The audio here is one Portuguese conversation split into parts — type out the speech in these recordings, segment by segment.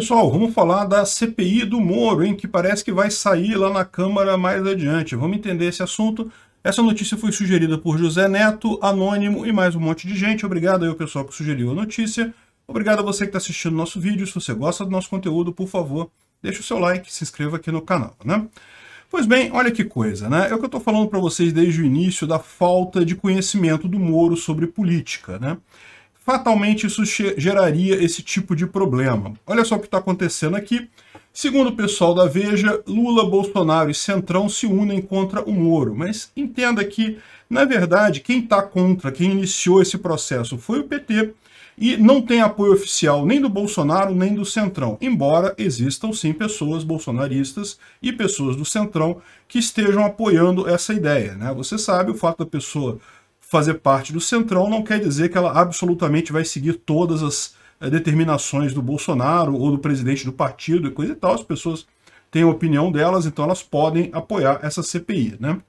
Pessoal, vamos falar da CPI do Moro, hein, que parece que vai sair lá na Câmara mais adiante. Vamos entender esse assunto. Essa notícia foi sugerida por José Neto, Anônimo e mais um monte de gente. Obrigado aí ao pessoal que sugeriu a notícia. Obrigado a você que está assistindo nosso vídeo. Se você gosta do nosso conteúdo, por favor, deixe o seu like, se inscreva aqui no canal, né? Pois bem, olha que coisa, né? É o que eu estou falando para vocês desde o início da falta de conhecimento do Moro sobre política, né? fatalmente isso geraria esse tipo de problema. Olha só o que está acontecendo aqui. Segundo o pessoal da Veja, Lula, Bolsonaro e Centrão se unem contra o Moro. Mas entenda que, na verdade, quem está contra, quem iniciou esse processo foi o PT e não tem apoio oficial nem do Bolsonaro nem do Centrão, embora existam sim pessoas bolsonaristas e pessoas do Centrão que estejam apoiando essa ideia. Né? Você sabe o fato da pessoa fazer parte do Centrão não quer dizer que ela absolutamente vai seguir todas as eh, determinações do Bolsonaro ou do presidente do partido e coisa e tal. As pessoas têm a opinião delas, então elas podem apoiar essa CPI. Né?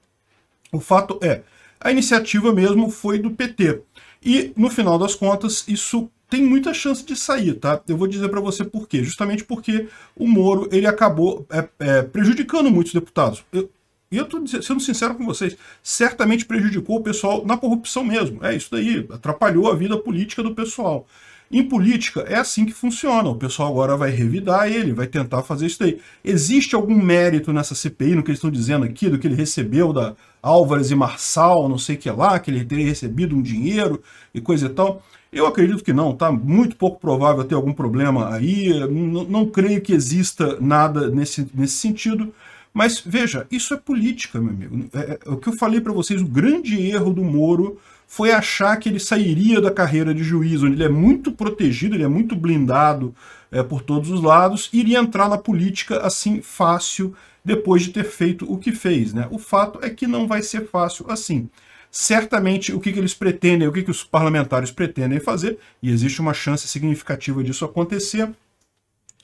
O fato é, a iniciativa mesmo foi do PT. E, no final das contas, isso tem muita chance de sair, tá? Eu vou dizer para você por quê. Justamente porque o Moro ele acabou é, é, prejudicando muitos deputados. Eu, e eu estou sendo sincero com vocês, certamente prejudicou o pessoal na corrupção mesmo. É isso daí, atrapalhou a vida política do pessoal. Em política, é assim que funciona. O pessoal agora vai revidar ele, vai tentar fazer isso daí. Existe algum mérito nessa CPI, no que eles estão dizendo aqui, do que ele recebeu da Álvares e Marçal, não sei o que lá, que ele teria recebido um dinheiro e coisa e tal? Eu acredito que não, tá? Muito pouco provável ter algum problema aí. Não, não creio que exista nada nesse, nesse sentido. Mas veja, isso é política, meu amigo. É, é, é o que eu falei para vocês, o grande erro do Moro foi achar que ele sairia da carreira de juiz, onde ele é muito protegido, ele é muito blindado é, por todos os lados, e iria entrar na política assim fácil depois de ter feito o que fez. Né? O fato é que não vai ser fácil assim. Certamente o que, que eles pretendem, o que, que os parlamentares pretendem fazer, e existe uma chance significativa disso acontecer,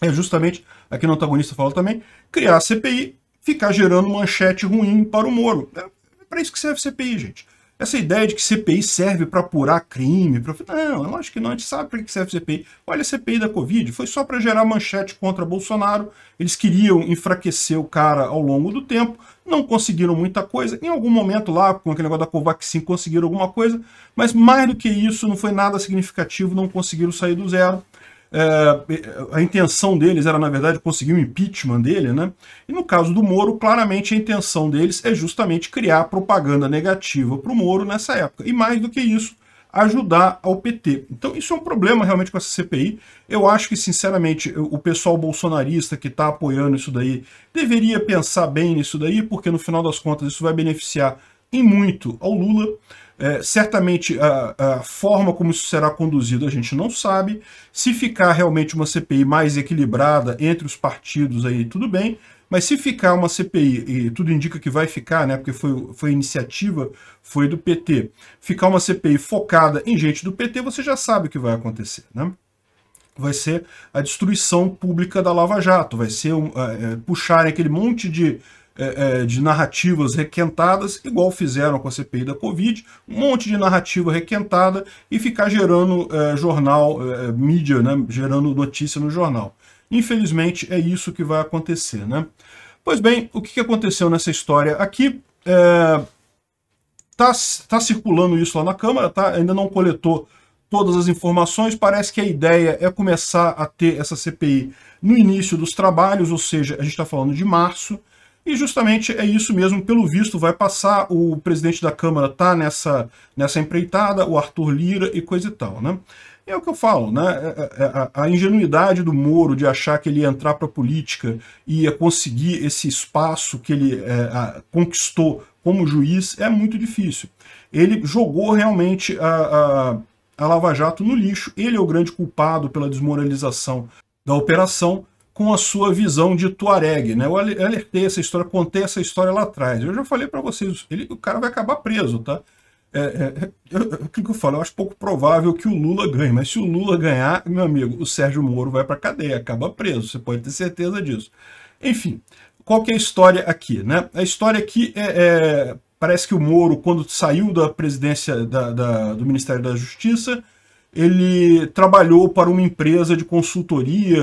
é justamente, aqui no antagonista fala também, criar a CPI ficar gerando manchete ruim para o Moro. É, é para isso que serve CPI, gente. Essa ideia de que CPI serve para apurar crime, pra... não, eu acho que não, a gente sabe para que serve CPI. Olha a CPI da Covid, foi só para gerar manchete contra Bolsonaro, eles queriam enfraquecer o cara ao longo do tempo, não conseguiram muita coisa, em algum momento lá, com aquele negócio da Covaxin, conseguiram alguma coisa, mas mais do que isso, não foi nada significativo, não conseguiram sair do zero. É, é, a intenção deles era, na verdade, conseguir o impeachment dele, né? E no caso do Moro, claramente a intenção deles é justamente criar propaganda negativa para o Moro nessa época. E mais do que isso, ajudar ao PT. Então isso é um problema realmente com essa CPI. Eu acho que, sinceramente, o pessoal bolsonarista que está apoiando isso daí deveria pensar bem nisso daí, porque no final das contas isso vai beneficiar em muito ao Lula. É, certamente a, a, forma como isso será conduzido a gente não sabe. Se ficar realmente uma CPI mais equilibrada entre os partidos aí, tudo bem. Mas se ficar uma CPI, e tudo indica que vai ficar, né, porque foi, foi iniciativa, foi do PT, ficar uma CPI focada em gente do PT, você já sabe o que vai acontecer, né? vai ser a destruição pública da Lava Jato, vai ser um, é, é, puxarem aquele monte de é, é, de narrativas requentadas, igual fizeram com a CPI da Covid, um monte de narrativa requentada e ficar gerando é, jornal, é, é, mídia, né, gerando notícia no jornal. Infelizmente, é isso que vai acontecer. Né? Pois bem, o que aconteceu nessa história aqui? Está tá circulando isso lá na Câmara, tá? ainda não coletou todas as informações. Parece que a ideia é começar a ter essa CPI no início dos trabalhos, ou seja, a gente está falando de março. E justamente é isso mesmo, pelo visto, vai passar. O presidente da Câmara tá nessa, nessa empreitada, o Arthur Lira e coisa e tal, né? É o que eu falo, né? É, é, é, a, ingenuidade do Moro de achar que ele ia entrar para a política e ia conseguir esse espaço que ele é, a, conquistou como juiz é muito difícil. Ele jogou realmente a, a Lava Jato no lixo. Ele é o grande culpado pela desmoralização da operação, com a sua visão de Tuareg. Né? Eu alertei essa história, contei essa história lá atrás. Eu já falei para vocês, ele, o cara vai acabar preso, tá? É, é, é o que eu falo? Eu acho pouco provável que o Lula ganhe, mas se o Lula ganhar, meu amigo, o Sérgio Moro vai para cadeia, acaba preso, você pode ter certeza disso. Enfim, qual que é a história aqui? Né? A história aqui é, é parece que o Moro, quando saiu da presidência da, da, do Ministério da Justiça, ele trabalhou para uma empresa de consultoria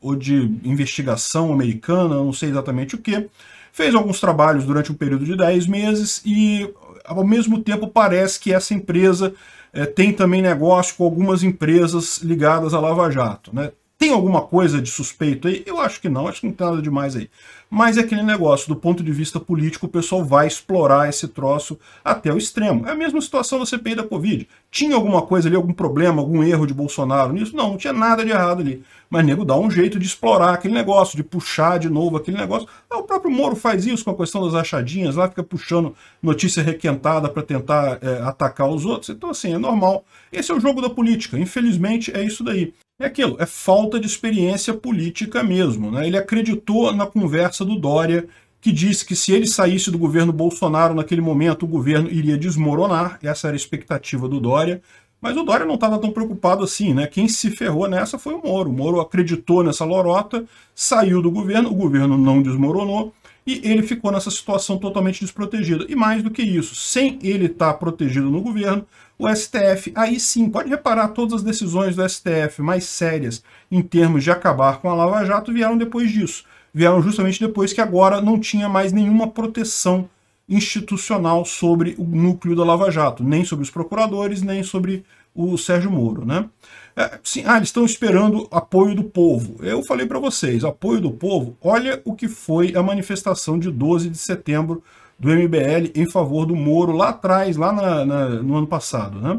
ou de investigação americana, não sei exatamente o que, fez alguns trabalhos durante um período de 10 meses e, ao mesmo tempo, parece que essa empresa é, tem também negócio com algumas empresas ligadas à Lava Jato. Né? Tem alguma coisa de suspeito aí? Eu acho que não, acho que não tem nada demais aí. Mas é aquele negócio, do ponto de vista político, o pessoal vai explorar esse troço até o extremo. É a mesma situação da CPI da Covid. Tinha alguma coisa ali, algum problema, algum erro de Bolsonaro nisso? Não, não tinha nada de errado ali. Mas nego dá um jeito de explorar aquele negócio, de puxar de novo aquele negócio. Ah, o próprio Moro faz isso com a questão das achadinhas, lá fica puxando notícia requentada para tentar é, atacar os outros. Então, assim, é normal. Esse é o jogo da política. Infelizmente, é isso daí. É aquilo, é falta de experiência política mesmo. Né? Ele acreditou na conversa do Dória, que disse que se ele saísse do governo Bolsonaro naquele momento, o governo iria desmoronar. Essa era a expectativa do Dória. Mas o Dória não estava tão preocupado assim, né? Quem se ferrou nessa foi o Moro. O Moro acreditou nessa lorota, saiu do governo, o governo não desmoronou e ele ficou nessa situação totalmente desprotegido. E mais do que isso, sem ele estar tá protegido no governo, o STF, aí sim, pode reparar, todas as decisões do STF mais sérias em termos de acabar com a Lava Jato vieram depois disso. Vieram justamente depois que agora não tinha mais nenhuma proteção institucional sobre o núcleo da Lava Jato, nem sobre os procuradores, nem sobre o Sérgio Moro, né? É, sim, ah, eles estão esperando apoio do povo. Eu falei para vocês, apoio do povo, olha o que foi a manifestação de 12 de setembro do MBL em favor do Moro lá atrás, lá na, na, no ano passado, né?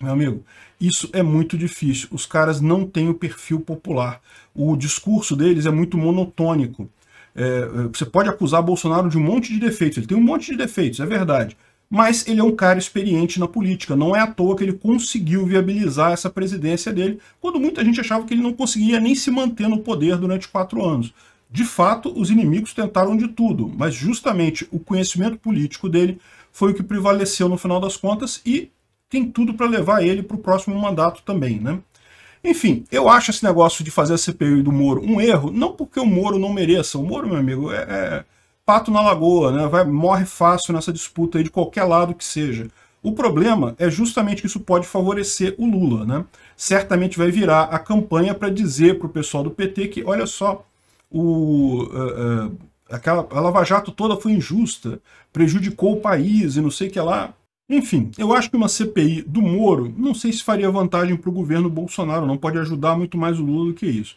Meu amigo, isso é muito difícil. Os caras não têm o perfil popular. O discurso deles é muito monotônico. É, é você pode acusar Bolsonaro de um monte de defeitos. Ele tem um monte de defeitos, é verdade mas ele é um cara experiente na política. Não é à toa que ele conseguiu viabilizar essa presidência dele, quando muita gente achava que ele não conseguia nem se manter no poder durante quatro anos. De fato, os inimigos tentaram de tudo, mas justamente o conhecimento político dele foi o que prevaleceu no final das contas e tem tudo para levar ele para o próximo mandato também, né? Enfim, eu acho esse negócio de fazer a CPI do Moro um erro, não porque o Moro não mereça. O Moro, meu amigo, é, é pato na lagoa, né? Vai, morre fácil nessa disputa aí de qualquer lado que seja. O problema é justamente que isso pode favorecer o Lula, né? Certamente vai virar a campanha para dizer para o pessoal do PT que, olha só, o, uh, uh, aquela, a Lava Jato toda foi injusta, prejudicou o país e não sei o que lá. Enfim, eu acho que uma CPI do Moro não sei se faria vantagem para o governo Bolsonaro, não pode ajudar muito mais o Lula do que isso.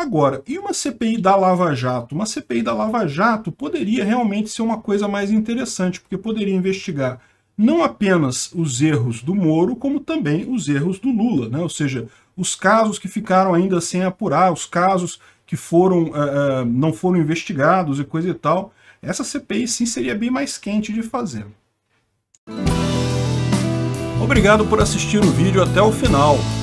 Agora, e uma CPI da Lava Jato? Uma CPI da Lava Jato poderia realmente ser uma coisa mais interessante, porque poderia investigar não apenas os erros do Moro, como também os erros do Lula, né? ou seja, os casos que ficaram ainda sem apurar, os casos que foram uh, uh, não foram investigados e coisa e tal. Essa CPI sim seria bem mais quente de fazer. Obrigado por assistir o vídeo até o final.